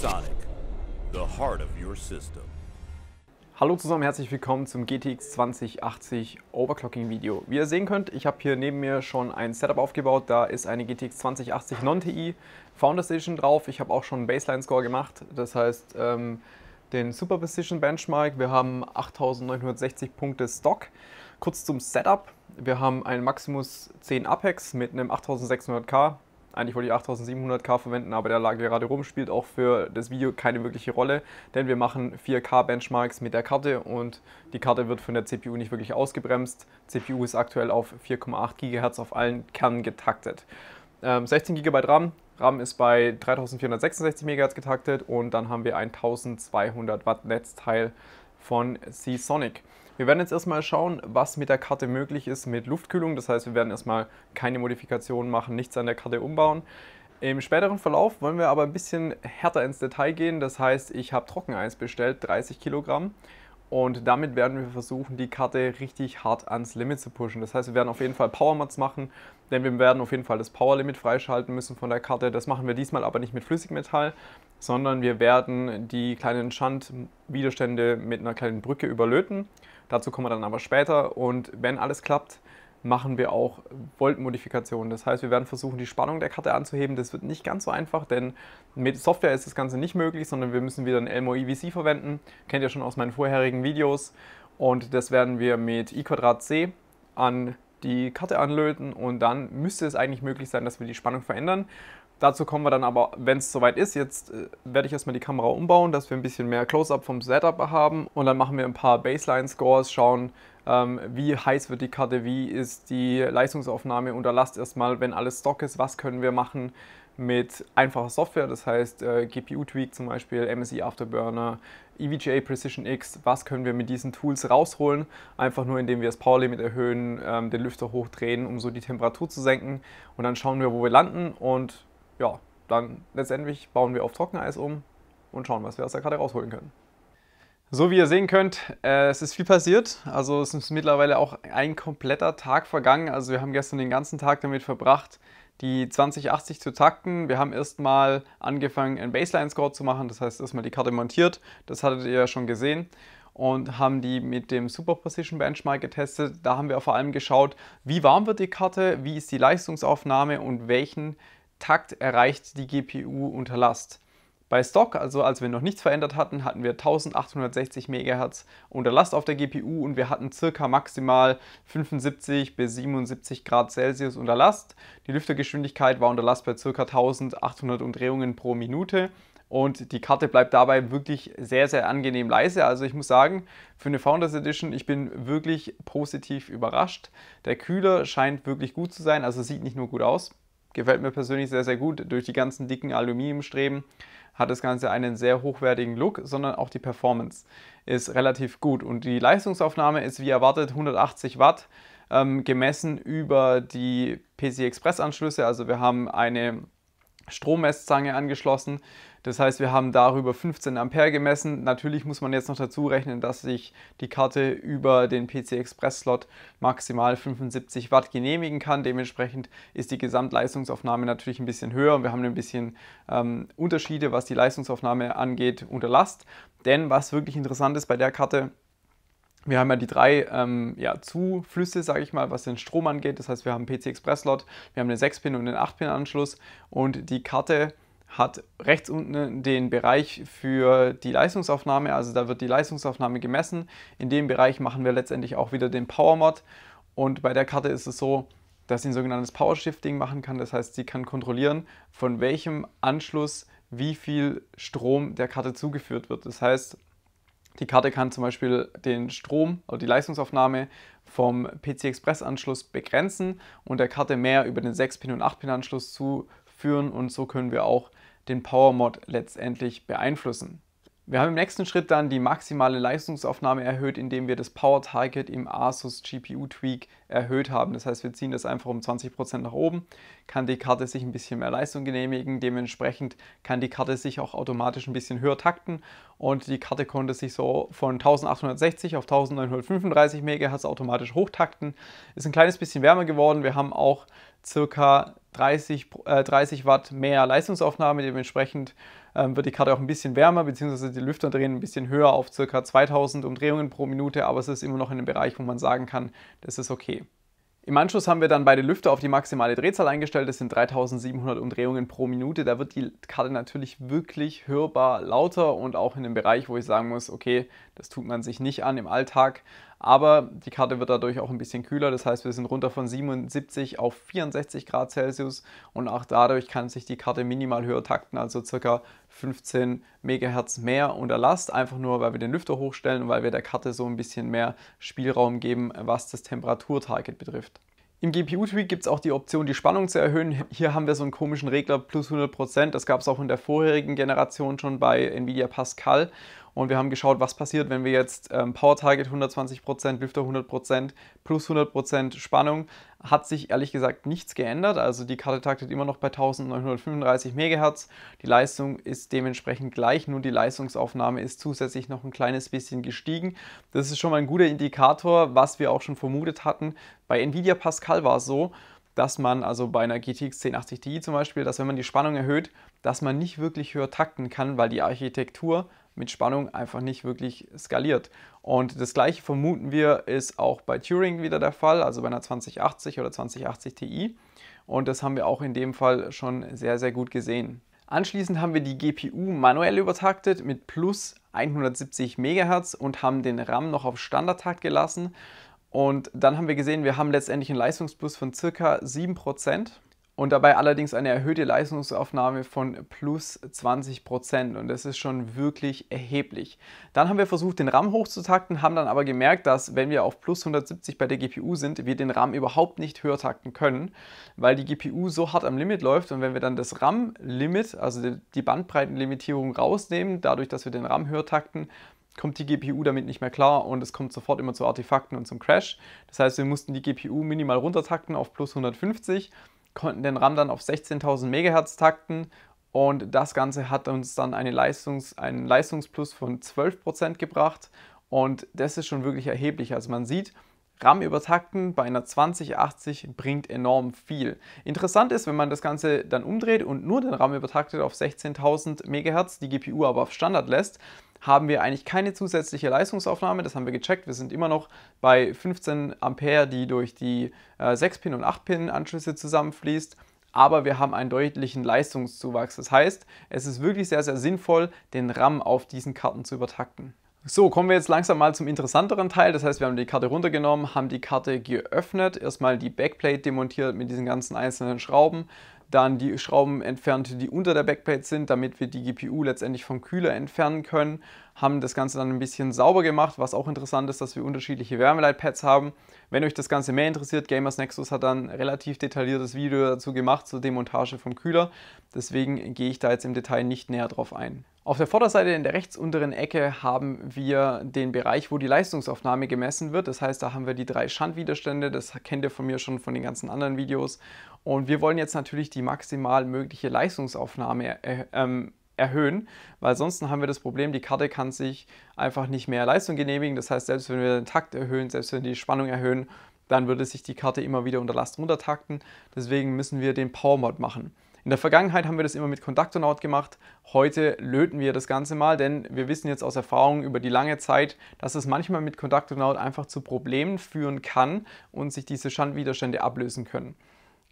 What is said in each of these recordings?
Sonic, the heart of your system. Hallo zusammen, herzlich willkommen zum GTX 2080 Overclocking Video. Wie ihr sehen könnt, ich habe hier neben mir schon ein Setup aufgebaut. Da ist eine GTX 2080 Non-TI Founders Edition drauf. Ich habe auch schon einen Baseline Score gemacht, das heißt ähm, den Superposition Benchmark. Wir haben 8960 Punkte Stock. Kurz zum Setup. Wir haben einen Maximus 10 Apex mit einem 8600K eigentlich wollte ich 8700K verwenden, aber der lag gerade rum, spielt auch für das Video keine wirkliche Rolle, denn wir machen 4K-Benchmarks mit der Karte und die Karte wird von der CPU nicht wirklich ausgebremst. CPU ist aktuell auf 4,8 GHz auf allen Kernen getaktet. 16 ähm, GB RAM, RAM ist bei 3466 MHz getaktet und dann haben wir ein 1200 Watt Netzteil von Seasonic. Wir werden jetzt erstmal schauen, was mit der Karte möglich ist mit Luftkühlung. Das heißt, wir werden erstmal keine Modifikationen machen, nichts an der Karte umbauen. Im späteren Verlauf wollen wir aber ein bisschen härter ins Detail gehen. Das heißt, ich habe Trockeneis bestellt, 30 Kilogramm. Und damit werden wir versuchen, die Karte richtig hart ans Limit zu pushen. Das heißt, wir werden auf jeden Fall Powermats machen, denn wir werden auf jeden Fall das Powerlimit freischalten müssen von der Karte. Das machen wir diesmal aber nicht mit Flüssigmetall, sondern wir werden die kleinen Schandwiderstände mit einer kleinen Brücke überlöten Dazu kommen wir dann aber später und wenn alles klappt, machen wir auch Voltmodifikationen. Das heißt, wir werden versuchen, die Spannung der Karte anzuheben. Das wird nicht ganz so einfach, denn mit Software ist das Ganze nicht möglich, sondern wir müssen wieder ein Elmo EVC verwenden. Kennt ihr schon aus meinen vorherigen Videos. Und das werden wir mit i2c an die Karte anlöten und dann müsste es eigentlich möglich sein, dass wir die Spannung verändern. Dazu kommen wir dann aber, wenn es soweit ist. Jetzt äh, werde ich erstmal die Kamera umbauen, dass wir ein bisschen mehr Close-Up vom Setup haben. Und dann machen wir ein paar Baseline-Scores, schauen, ähm, wie heiß wird die Karte, wie ist die Leistungsaufnahme unter Last erstmal, wenn alles Stock ist, was können wir machen mit einfacher Software, das heißt äh, GPU-Tweak zum Beispiel, MSI Afterburner, EVGA Precision X, was können wir mit diesen Tools rausholen? Einfach nur, indem wir das Power Limit erhöhen, ähm, den Lüfter hochdrehen, um so die Temperatur zu senken und dann schauen wir, wo wir landen und ja, dann letztendlich bauen wir auf Trockeneis um und schauen, was wir aus der Karte rausholen können. So wie ihr sehen könnt, äh, es ist viel passiert. Also es ist mittlerweile auch ein kompletter Tag vergangen. Also wir haben gestern den ganzen Tag damit verbracht, die 2080 zu takten. Wir haben erstmal angefangen, einen Baseline-Score zu machen, das heißt erstmal die Karte montiert, das hattet ihr ja schon gesehen, und haben die mit dem Super Precision Benchmark getestet. Da haben wir vor allem geschaut, wie warm wird die Karte, wie ist die Leistungsaufnahme und welchen Takt erreicht die GPU unter Last. Bei Stock, also als wir noch nichts verändert hatten, hatten wir 1860 MHz unter Last auf der GPU und wir hatten circa maximal 75 bis 77 Grad Celsius unter Last. Die Lüftergeschwindigkeit war unter Last bei circa 1800 Umdrehungen pro Minute und die Karte bleibt dabei wirklich sehr, sehr angenehm leise. Also ich muss sagen, für eine Founders Edition, ich bin wirklich positiv überrascht. Der Kühler scheint wirklich gut zu sein, also sieht nicht nur gut aus, Gefällt mir persönlich sehr, sehr gut. Durch die ganzen dicken Aluminiumstreben hat das Ganze einen sehr hochwertigen Look, sondern auch die Performance ist relativ gut. Und die Leistungsaufnahme ist wie erwartet 180 Watt, ähm, gemessen über die PC Express Anschlüsse. Also wir haben eine Strommesszange angeschlossen das heißt, wir haben darüber 15 Ampere gemessen. Natürlich muss man jetzt noch dazu rechnen, dass sich die Karte über den PC Express Slot maximal 75 Watt genehmigen kann. Dementsprechend ist die Gesamtleistungsaufnahme natürlich ein bisschen höher und wir haben ein bisschen ähm, Unterschiede, was die Leistungsaufnahme angeht, unter Last. Denn was wirklich interessant ist bei der Karte, wir haben ja die drei ähm, ja, Zuflüsse, sage ich mal, was den Strom angeht. Das heißt, wir haben einen PC Express Slot, wir haben einen 6-Pin und einen 8-Pin Anschluss und die Karte hat rechts unten den Bereich für die Leistungsaufnahme, also da wird die Leistungsaufnahme gemessen. In dem Bereich machen wir letztendlich auch wieder den Power Mod und bei der Karte ist es so, dass sie ein sogenanntes Power Shifting machen kann, das heißt, sie kann kontrollieren, von welchem Anschluss wie viel Strom der Karte zugeführt wird. Das heißt, die Karte kann zum Beispiel den Strom oder die Leistungsaufnahme vom PC Express Anschluss begrenzen und der Karte mehr über den 6-Pin und 8-Pin Anschluss zuführen und so können wir auch den Power Mod letztendlich beeinflussen. Wir haben im nächsten Schritt dann die maximale Leistungsaufnahme erhöht, indem wir das Power Target im Asus GPU Tweak erhöht haben. Das heißt, wir ziehen das einfach um 20% nach oben, kann die Karte sich ein bisschen mehr Leistung genehmigen, dementsprechend kann die Karte sich auch automatisch ein bisschen höher takten und die Karte konnte sich so von 1860 auf 1935 MHz automatisch hochtakten. Ist ein kleines bisschen wärmer geworden, wir haben auch circa 30, äh, 30 Watt mehr Leistungsaufnahme. Dementsprechend ähm, wird die Karte auch ein bisschen wärmer, beziehungsweise die Lüfter drehen ein bisschen höher auf ca. 2000 Umdrehungen pro Minute, aber es ist immer noch in einem Bereich, wo man sagen kann, das ist okay. Im Anschluss haben wir dann beide Lüfter auf die maximale Drehzahl eingestellt. Das sind 3700 Umdrehungen pro Minute. Da wird die Karte natürlich wirklich hörbar lauter und auch in dem Bereich, wo ich sagen muss, okay, das tut man sich nicht an im Alltag. Aber die Karte wird dadurch auch ein bisschen kühler. Das heißt, wir sind runter von 77 auf 64 Grad Celsius und auch dadurch kann sich die Karte minimal höher takten, also circa 15 MHz mehr unter Last, einfach nur weil wir den Lüfter hochstellen und weil wir der Karte so ein bisschen mehr Spielraum geben, was das Temperaturtarget betrifft. Im gpu tweak gibt es auch die Option, die Spannung zu erhöhen. Hier haben wir so einen komischen Regler plus 100%. Das gab es auch in der vorherigen Generation schon bei Nvidia Pascal. Und wir haben geschaut, was passiert, wenn wir jetzt ähm, Power Target 120%, Lüfter 100%, plus 100% Spannung. Hat sich ehrlich gesagt nichts geändert. Also die Karte taktet immer noch bei 1935 MHz. Die Leistung ist dementsprechend gleich, nur die Leistungsaufnahme ist zusätzlich noch ein kleines bisschen gestiegen. Das ist schon mal ein guter Indikator, was wir auch schon vermutet hatten. Bei Nvidia Pascal war es so, dass man also bei einer GTX 1080 Ti zum Beispiel, dass wenn man die Spannung erhöht, dass man nicht wirklich höher takten kann, weil die Architektur mit Spannung einfach nicht wirklich skaliert. Und das gleiche vermuten wir ist auch bei Turing wieder der Fall, also bei einer 2080 oder 2080 Ti. Und das haben wir auch in dem Fall schon sehr, sehr gut gesehen. Anschließend haben wir die GPU manuell übertaktet mit plus 170 MHz und haben den RAM noch auf Standardtakt gelassen. Und dann haben wir gesehen, wir haben letztendlich einen Leistungsplus von circa 7% und dabei allerdings eine erhöhte Leistungsaufnahme von plus 20 Prozent und das ist schon wirklich erheblich. Dann haben wir versucht, den RAM hochzutakten, haben dann aber gemerkt, dass wenn wir auf plus 170 bei der GPU sind, wir den RAM überhaupt nicht höher takten können, weil die GPU so hart am Limit läuft und wenn wir dann das RAM-Limit, also die Bandbreitenlimitierung rausnehmen, dadurch, dass wir den RAM höher takten, kommt die GPU damit nicht mehr klar und es kommt sofort immer zu Artefakten und zum Crash. Das heißt, wir mussten die GPU minimal runtertakten auf plus 150 konnten den RAM dann auf 16.000 MHz takten und das Ganze hat uns dann eine Leistungs-, einen Leistungsplus von 12% gebracht und das ist schon wirklich erheblich. Also man sieht, RAM übertakten bei einer 2080 bringt enorm viel. Interessant ist, wenn man das Ganze dann umdreht und nur den RAM übertaktet auf 16.000 MHz, die GPU aber auf Standard lässt, haben wir eigentlich keine zusätzliche Leistungsaufnahme, das haben wir gecheckt, wir sind immer noch bei 15 Ampere, die durch die 6-Pin- äh, und 8-Pin-Anschlüsse zusammenfließt aber wir haben einen deutlichen Leistungszuwachs. Das heißt, es ist wirklich sehr, sehr sinnvoll, den RAM auf diesen Karten zu übertakten. So, kommen wir jetzt langsam mal zum interessanteren Teil. Das heißt, wir haben die Karte runtergenommen, haben die Karte geöffnet, erstmal die Backplate demontiert mit diesen ganzen einzelnen Schrauben, dann die Schrauben entfernt, die unter der Backplate sind, damit wir die GPU letztendlich vom Kühler entfernen können haben das Ganze dann ein bisschen sauber gemacht, was auch interessant ist, dass wir unterschiedliche Wärmeleitpads haben. Wenn euch das Ganze mehr interessiert, Gamers Nexus hat dann relativ detailliertes Video dazu gemacht, zur Demontage vom Kühler. Deswegen gehe ich da jetzt im Detail nicht näher drauf ein. Auf der Vorderseite in der rechts unteren Ecke haben wir den Bereich, wo die Leistungsaufnahme gemessen wird. Das heißt, da haben wir die drei Schandwiderstände. Das kennt ihr von mir schon von den ganzen anderen Videos. Und wir wollen jetzt natürlich die maximal mögliche Leistungsaufnahme äh, ähm, erhöhen, weil sonst haben wir das Problem, die Karte kann sich einfach nicht mehr Leistung genehmigen. Das heißt, selbst wenn wir den Takt erhöhen, selbst wenn wir die Spannung erhöhen, dann würde sich die Karte immer wieder unter Last runtertakten. Deswegen müssen wir den Power Mod machen. In der Vergangenheit haben wir das immer mit Kontaktonaut gemacht. Heute löten wir das Ganze mal, denn wir wissen jetzt aus Erfahrung über die lange Zeit, dass es manchmal mit Kontaktonaut einfach zu Problemen führen kann und sich diese Schandwiderstände ablösen können.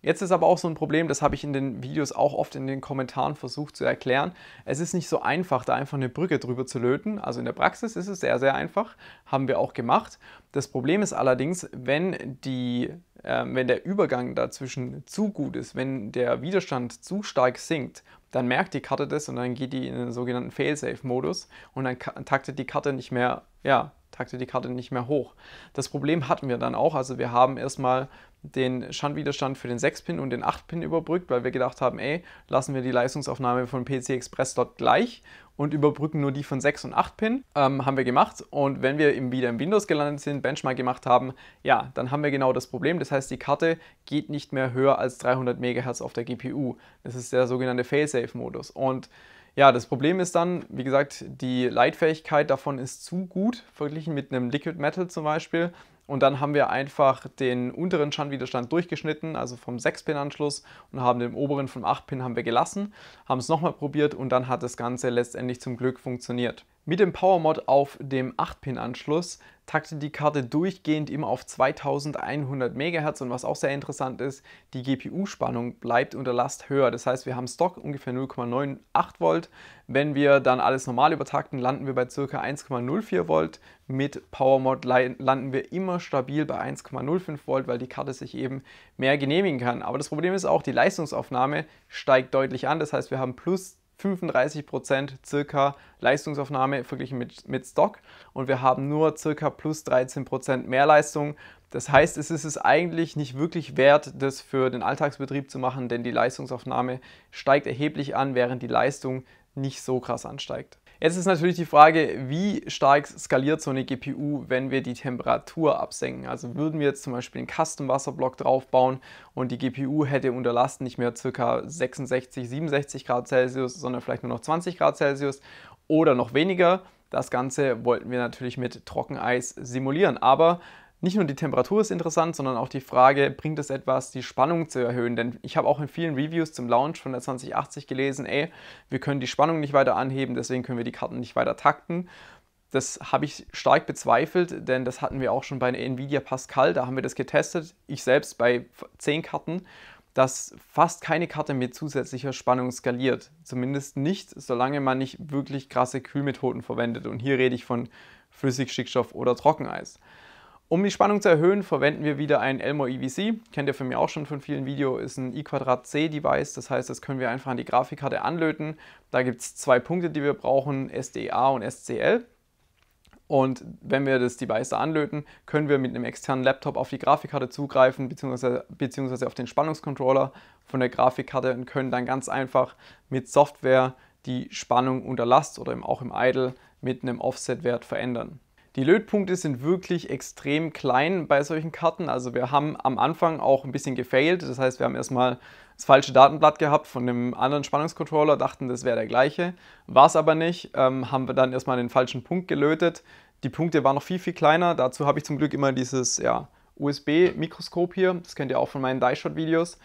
Jetzt ist aber auch so ein Problem, das habe ich in den Videos auch oft in den Kommentaren versucht zu erklären. Es ist nicht so einfach, da einfach eine Brücke drüber zu löten. Also in der Praxis ist es sehr, sehr einfach, haben wir auch gemacht. Das Problem ist allerdings, wenn, die, äh, wenn der Übergang dazwischen zu gut ist, wenn der Widerstand zu stark sinkt, dann merkt die Karte das und dann geht die in den sogenannten Failsafe-Modus und dann taktet die Karte nicht mehr, ja, taktet die Karte nicht mehr hoch. Das Problem hatten wir dann auch, also wir haben erstmal den Schandwiderstand für den 6-Pin und den 8-Pin überbrückt, weil wir gedacht haben, ey, lassen wir die Leistungsaufnahme von PC Express dort gleich und überbrücken nur die von 6 und 8 Pin. Ähm, haben wir gemacht. Und wenn wir im, wieder im Windows gelandet sind, Benchmark gemacht haben, ja, dann haben wir genau das Problem. Das heißt, die Karte geht nicht mehr höher als 300 MHz auf der GPU. Das ist der sogenannte Failsafe-Modus. Und ja, das Problem ist dann, wie gesagt, die Leitfähigkeit davon ist zu gut, verglichen mit einem Liquid Metal zum Beispiel. Und dann haben wir einfach den unteren Schandwiderstand durchgeschnitten, also vom 6-Pin-Anschluss und haben den oberen vom 8-Pin haben wir gelassen, haben es nochmal probiert und dann hat das Ganze letztendlich zum Glück funktioniert. Mit dem PowerMod auf dem 8-Pin-Anschluss taktet die Karte durchgehend immer auf 2100 MHz und was auch sehr interessant ist, die GPU-Spannung bleibt unter Last höher. Das heißt, wir haben Stock ungefähr 0,98 Volt. Wenn wir dann alles normal übertakten, landen wir bei ca. 1,04 Volt. Mit PowerMod landen wir immer stabil bei 1,05 Volt, weil die Karte sich eben mehr genehmigen kann. Aber das Problem ist auch, die Leistungsaufnahme steigt deutlich an. Das heißt, wir haben plus 35% circa Leistungsaufnahme verglichen mit, mit Stock und wir haben nur circa plus 13% mehr Leistung. Das heißt, es ist es eigentlich nicht wirklich wert, das für den Alltagsbetrieb zu machen, denn die Leistungsaufnahme steigt erheblich an, während die Leistung nicht so krass ansteigt. Jetzt ist natürlich die Frage, wie stark skaliert so eine GPU, wenn wir die Temperatur absenken. Also würden wir jetzt zum Beispiel einen Custom-Wasserblock draufbauen und die GPU hätte unter Last nicht mehr ca. 66, 67 Grad Celsius, sondern vielleicht nur noch 20 Grad Celsius oder noch weniger. Das Ganze wollten wir natürlich mit Trockeneis simulieren, aber nicht nur die Temperatur ist interessant, sondern auch die Frage, bringt es etwas, die Spannung zu erhöhen? Denn ich habe auch in vielen Reviews zum Launch von der 2080 gelesen, ey, wir können die Spannung nicht weiter anheben, deswegen können wir die Karten nicht weiter takten. Das habe ich stark bezweifelt, denn das hatten wir auch schon bei Nvidia Pascal, da haben wir das getestet, ich selbst bei 10 Karten, dass fast keine Karte mit zusätzlicher Spannung skaliert. Zumindest nicht, solange man nicht wirklich krasse Kühlmethoden verwendet. Und hier rede ich von Flüssigstickstoff oder Trockeneis. Um die Spannung zu erhöhen, verwenden wir wieder ein Elmore EVC. Kennt ihr von mir auch schon von vielen Videos, ist ein i2C-Device. Das heißt, das können wir einfach an die Grafikkarte anlöten. Da gibt es zwei Punkte, die wir brauchen, SDA und SCL. Und wenn wir das Device da anlöten, können wir mit einem externen Laptop auf die Grafikkarte zugreifen, beziehungsweise, beziehungsweise auf den Spannungscontroller von der Grafikkarte und können dann ganz einfach mit Software die Spannung unter Last oder auch im Idle mit einem Offset-Wert verändern. Die Lötpunkte sind wirklich extrem klein bei solchen Karten. Also wir haben am Anfang auch ein bisschen gefailt. Das heißt, wir haben erstmal das falsche Datenblatt gehabt von einem anderen Spannungscontroller, dachten, das wäre der gleiche. War es aber nicht. Ähm, haben wir dann erstmal den falschen Punkt gelötet. Die Punkte waren noch viel, viel kleiner. Dazu habe ich zum Glück immer dieses ja, USB-Mikroskop hier. Das kennt ihr auch von meinen dyshot videos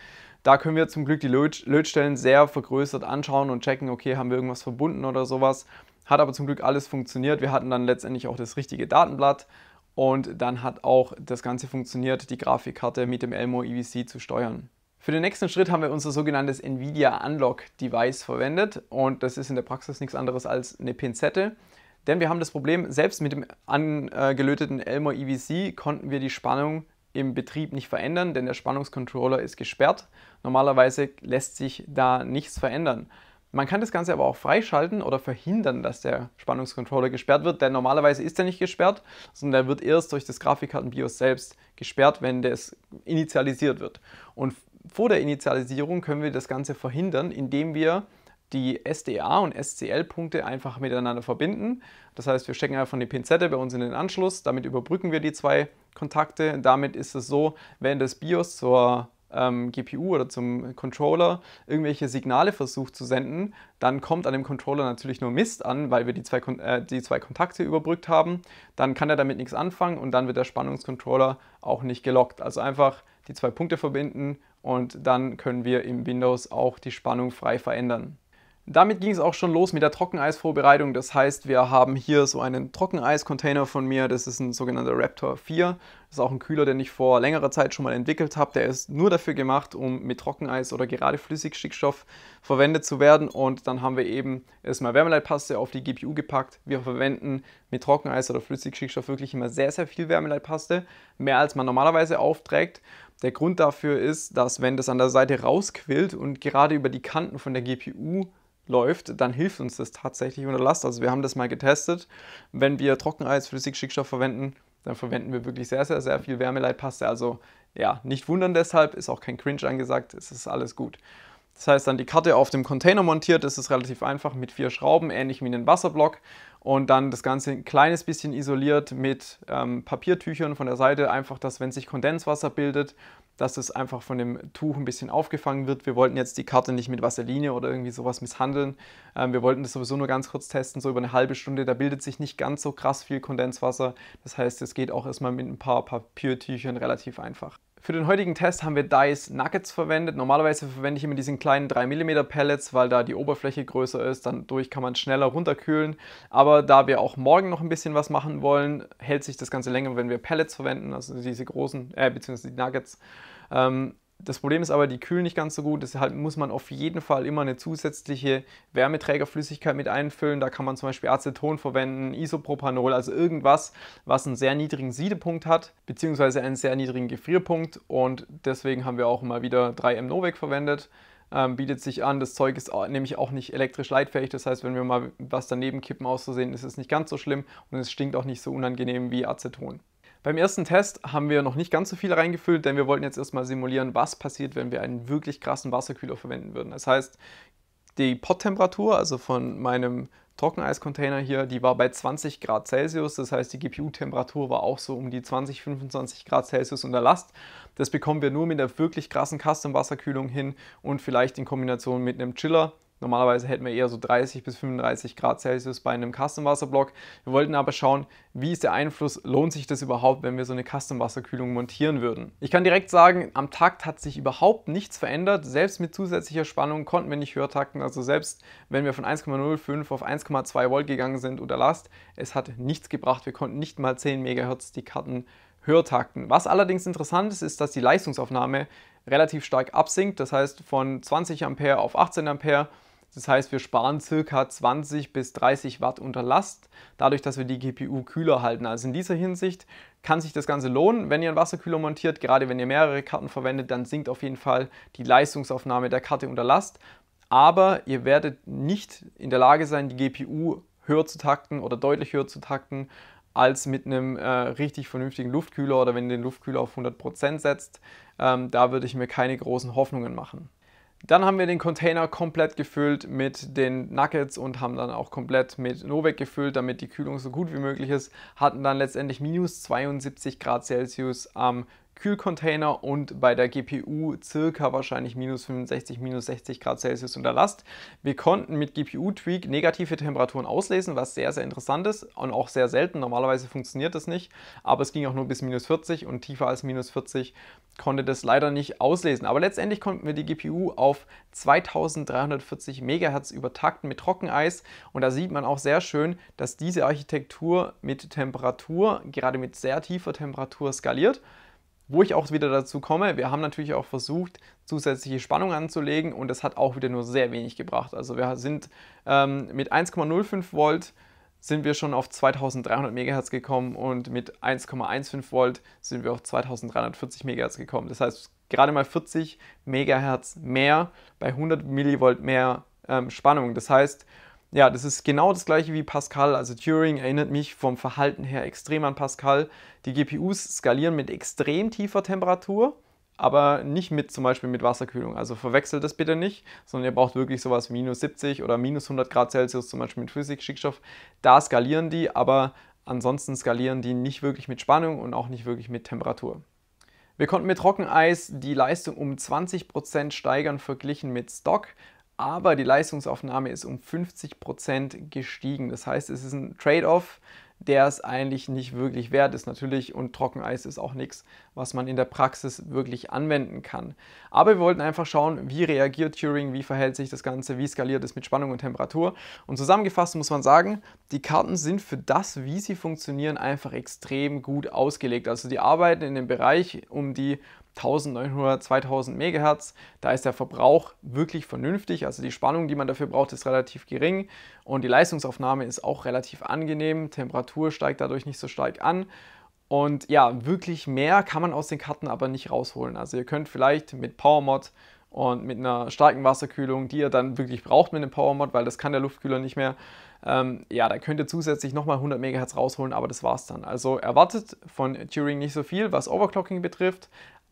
Da können wir zum Glück die Löt Lötstellen sehr vergrößert anschauen und checken, okay, haben wir irgendwas verbunden oder sowas. Hat aber zum Glück alles funktioniert. Wir hatten dann letztendlich auch das richtige Datenblatt und dann hat auch das Ganze funktioniert, die Grafikkarte mit dem Elmo EVC zu steuern. Für den nächsten Schritt haben wir unser sogenanntes NVIDIA Unlock Device verwendet und das ist in der Praxis nichts anderes als eine Pinzette. Denn wir haben das Problem, selbst mit dem angelöteten Elmo EVC konnten wir die Spannung im Betrieb nicht verändern, denn der Spannungscontroller ist gesperrt. Normalerweise lässt sich da nichts verändern. Man kann das Ganze aber auch freischalten oder verhindern, dass der Spannungscontroller gesperrt wird, denn normalerweise ist er nicht gesperrt, sondern er wird erst durch das Grafikkartenbios selbst gesperrt, wenn das initialisiert wird. Und vor der Initialisierung können wir das Ganze verhindern, indem wir die SDA und SCL-Punkte einfach miteinander verbinden. Das heißt, wir stecken einfach eine Pinzette bei uns in den Anschluss, damit überbrücken wir die zwei Kontakte. Damit ist es so, wenn das BIOS zur ähm, GPU oder zum Controller irgendwelche Signale versucht zu senden, dann kommt an dem Controller natürlich nur Mist an, weil wir die zwei, Kon äh, die zwei Kontakte überbrückt haben. Dann kann er damit nichts anfangen und dann wird der Spannungscontroller auch nicht gelockt. Also einfach die zwei Punkte verbinden und dann können wir im Windows auch die Spannung frei verändern. Damit ging es auch schon los mit der Trockeneisvorbereitung. Das heißt, wir haben hier so einen Trockeneiscontainer von mir. Das ist ein sogenannter Raptor 4. Das ist auch ein Kühler, den ich vor längerer Zeit schon mal entwickelt habe. Der ist nur dafür gemacht, um mit Trockeneis oder gerade Flüssigstickstoff verwendet zu werden. Und dann haben wir eben erstmal Wärmeleitpaste auf die GPU gepackt. Wir verwenden mit Trockeneis oder Flüssigstickstoff wirklich immer sehr, sehr viel Wärmeleitpaste. Mehr als man normalerweise aufträgt. Der Grund dafür ist, dass wenn das an der Seite rausquillt und gerade über die Kanten von der GPU läuft, dann hilft uns das tatsächlich unter Last. Also wir haben das mal getestet. Wenn wir Trockeneis, Flüssigschickstoff verwenden, dann verwenden wir wirklich sehr, sehr, sehr viel Wärmeleitpaste. Also ja, nicht wundern deshalb, ist auch kein Cringe angesagt, es ist alles gut. Das heißt, dann die Karte auf dem Container montiert, das ist relativ einfach mit vier Schrauben, ähnlich wie einen Wasserblock und dann das Ganze ein kleines bisschen isoliert mit ähm, Papiertüchern von der Seite, einfach, dass wenn sich Kondenswasser bildet, dass es einfach von dem Tuch ein bisschen aufgefangen wird. Wir wollten jetzt die Karte nicht mit Vaseline oder irgendwie sowas misshandeln. Ähm, wir wollten das sowieso nur ganz kurz testen, so über eine halbe Stunde. Da bildet sich nicht ganz so krass viel Kondenswasser. Das heißt, es geht auch erstmal mit ein paar Papiertüchern relativ einfach. Für den heutigen Test haben wir Dice Nuggets verwendet. Normalerweise verwende ich immer diesen kleinen 3 mm Pellets, weil da die Oberfläche größer ist. Dann durch kann man schneller runterkühlen. Aber da wir auch morgen noch ein bisschen was machen wollen, hält sich das Ganze länger, wenn wir Pellets verwenden, also diese großen, äh, beziehungsweise die Nuggets. Ähm, das Problem ist aber, die kühlen nicht ganz so gut, deshalb muss man auf jeden Fall immer eine zusätzliche Wärmeträgerflüssigkeit mit einfüllen. Da kann man zum Beispiel Aceton verwenden, Isopropanol, also irgendwas, was einen sehr niedrigen Siedepunkt hat, beziehungsweise einen sehr niedrigen Gefrierpunkt. Und deswegen haben wir auch immer wieder 3M Novec verwendet. Ähm, bietet sich an, das Zeug ist nämlich auch nicht elektrisch leitfähig, das heißt, wenn wir mal was daneben kippen auszusehen, ist es nicht ganz so schlimm und es stinkt auch nicht so unangenehm wie Aceton. Beim ersten Test haben wir noch nicht ganz so viel reingefüllt, denn wir wollten jetzt erstmal simulieren, was passiert, wenn wir einen wirklich krassen Wasserkühler verwenden würden. Das heißt, die Pottemperatur, also von meinem Trockeneiscontainer hier, die war bei 20 Grad Celsius, das heißt die GPU-Temperatur war auch so um die 20, 25 Grad Celsius unter Last. Das bekommen wir nur mit der wirklich krassen Custom-Wasserkühlung hin und vielleicht in Kombination mit einem Chiller, Normalerweise hätten wir eher so 30 bis 35 Grad Celsius bei einem Custom Wasserblock. Wir wollten aber schauen, wie ist der Einfluss, lohnt sich das überhaupt, wenn wir so eine Custom Wasserkühlung montieren würden. Ich kann direkt sagen, am Takt hat sich überhaupt nichts verändert. Selbst mit zusätzlicher Spannung konnten wir nicht höher takten. Also selbst wenn wir von 1,05 auf 1,2 Volt gegangen sind oder Last, es hat nichts gebracht. Wir konnten nicht mal 10 MHz die Karten höher takten. Was allerdings interessant ist, ist, dass die Leistungsaufnahme relativ stark absinkt. Das heißt von 20 Ampere auf 18 Ampere das heißt, wir sparen ca. 20 bis 30 Watt unter Last, dadurch, dass wir die GPU kühler halten. Also in dieser Hinsicht kann sich das Ganze lohnen, wenn ihr einen Wasserkühler montiert. Gerade wenn ihr mehrere Karten verwendet, dann sinkt auf jeden Fall die Leistungsaufnahme der Karte unter Last. Aber ihr werdet nicht in der Lage sein, die GPU höher zu takten oder deutlich höher zu takten, als mit einem äh, richtig vernünftigen Luftkühler oder wenn ihr den Luftkühler auf 100% setzt. Ähm, da würde ich mir keine großen Hoffnungen machen. Dann haben wir den Container komplett gefüllt mit den Nuggets und haben dann auch komplett mit Novak gefüllt, damit die Kühlung so gut wie möglich ist. Hatten dann letztendlich minus 72 Grad Celsius am Kühlcontainer und bei der GPU circa wahrscheinlich minus 65, minus 60 Grad Celsius unter Last. Wir konnten mit GPU-Tweak negative Temperaturen auslesen, was sehr, sehr interessant ist und auch sehr selten. Normalerweise funktioniert das nicht, aber es ging auch nur bis minus 40 und tiefer als minus 40 konnte das leider nicht auslesen. Aber letztendlich konnten wir die GPU auf 2340 MHz übertakten mit Trockeneis und da sieht man auch sehr schön, dass diese Architektur mit Temperatur, gerade mit sehr tiefer Temperatur skaliert. Wo ich auch wieder dazu komme, wir haben natürlich auch versucht, zusätzliche Spannung anzulegen und das hat auch wieder nur sehr wenig gebracht. Also wir sind ähm, mit 1,05 Volt sind wir schon auf 2300 MHz gekommen und mit 1,15 Volt sind wir auf 2340 MHz gekommen. Das heißt, gerade mal 40 MHz mehr bei 100 mV mehr ähm, Spannung. Das heißt, ja, das ist genau das gleiche wie Pascal. Also Turing erinnert mich vom Verhalten her extrem an Pascal. Die GPUs skalieren mit extrem tiefer Temperatur, aber nicht mit zum Beispiel mit Wasserkühlung. Also verwechselt das bitte nicht, sondern ihr braucht wirklich sowas minus 70 oder minus 100 Grad Celsius zum Beispiel mit Physik, Stickstoff. Da skalieren die, aber ansonsten skalieren die nicht wirklich mit Spannung und auch nicht wirklich mit Temperatur. Wir konnten mit Trockeneis die Leistung um 20% steigern verglichen mit Stock aber die Leistungsaufnahme ist um 50% gestiegen. Das heißt, es ist ein Trade-off, der es eigentlich nicht wirklich wert ist natürlich und Trockeneis ist auch nichts, was man in der Praxis wirklich anwenden kann. Aber wir wollten einfach schauen, wie reagiert Turing, wie verhält sich das Ganze, wie skaliert es mit Spannung und Temperatur. Und zusammengefasst muss man sagen, die Karten sind für das, wie sie funktionieren, einfach extrem gut ausgelegt. Also die arbeiten in dem Bereich um die 1900, 2000 MHz. Da ist der Verbrauch wirklich vernünftig, also die Spannung, die man dafür braucht, ist relativ gering und die Leistungsaufnahme ist auch relativ angenehm. Temperatur steigt dadurch nicht so stark an. Und ja, wirklich mehr kann man aus den Karten aber nicht rausholen. Also ihr könnt vielleicht mit PowerMod und mit einer starken Wasserkühlung, die ihr dann wirklich braucht mit einem PowerMod, weil das kann der Luftkühler nicht mehr. Ähm, ja, da könnt ihr zusätzlich nochmal 100 MHz rausholen, aber das war's dann. Also erwartet von Turing nicht so viel, was Overclocking betrifft,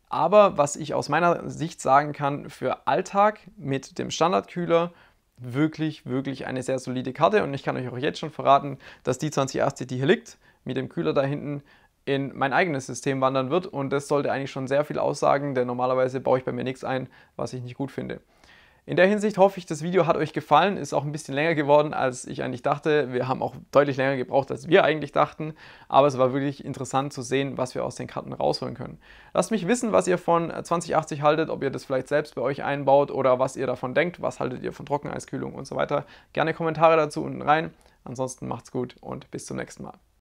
aber was ich aus meiner Sicht sagen kann, für Alltag mit dem Standardkühler wirklich, wirklich eine sehr solide Karte. Und ich kann euch auch jetzt schon verraten, dass die 2080, die hier liegt, mit dem Kühler da hinten in mein eigenes System wandern wird. Und das sollte eigentlich schon sehr viel aussagen, denn normalerweise baue ich bei mir nichts ein, was ich nicht gut finde. In der Hinsicht hoffe ich, das Video hat euch gefallen. Ist auch ein bisschen länger geworden, als ich eigentlich dachte. Wir haben auch deutlich länger gebraucht, als wir eigentlich dachten. Aber es war wirklich interessant zu sehen, was wir aus den Karten rausholen können. Lasst mich wissen, was ihr von 2080 haltet, ob ihr das vielleicht selbst bei euch einbaut oder was ihr davon denkt. Was haltet ihr von Trockeneiskühlung und so weiter. Gerne Kommentare dazu unten rein. Ansonsten macht's gut und bis zum nächsten Mal.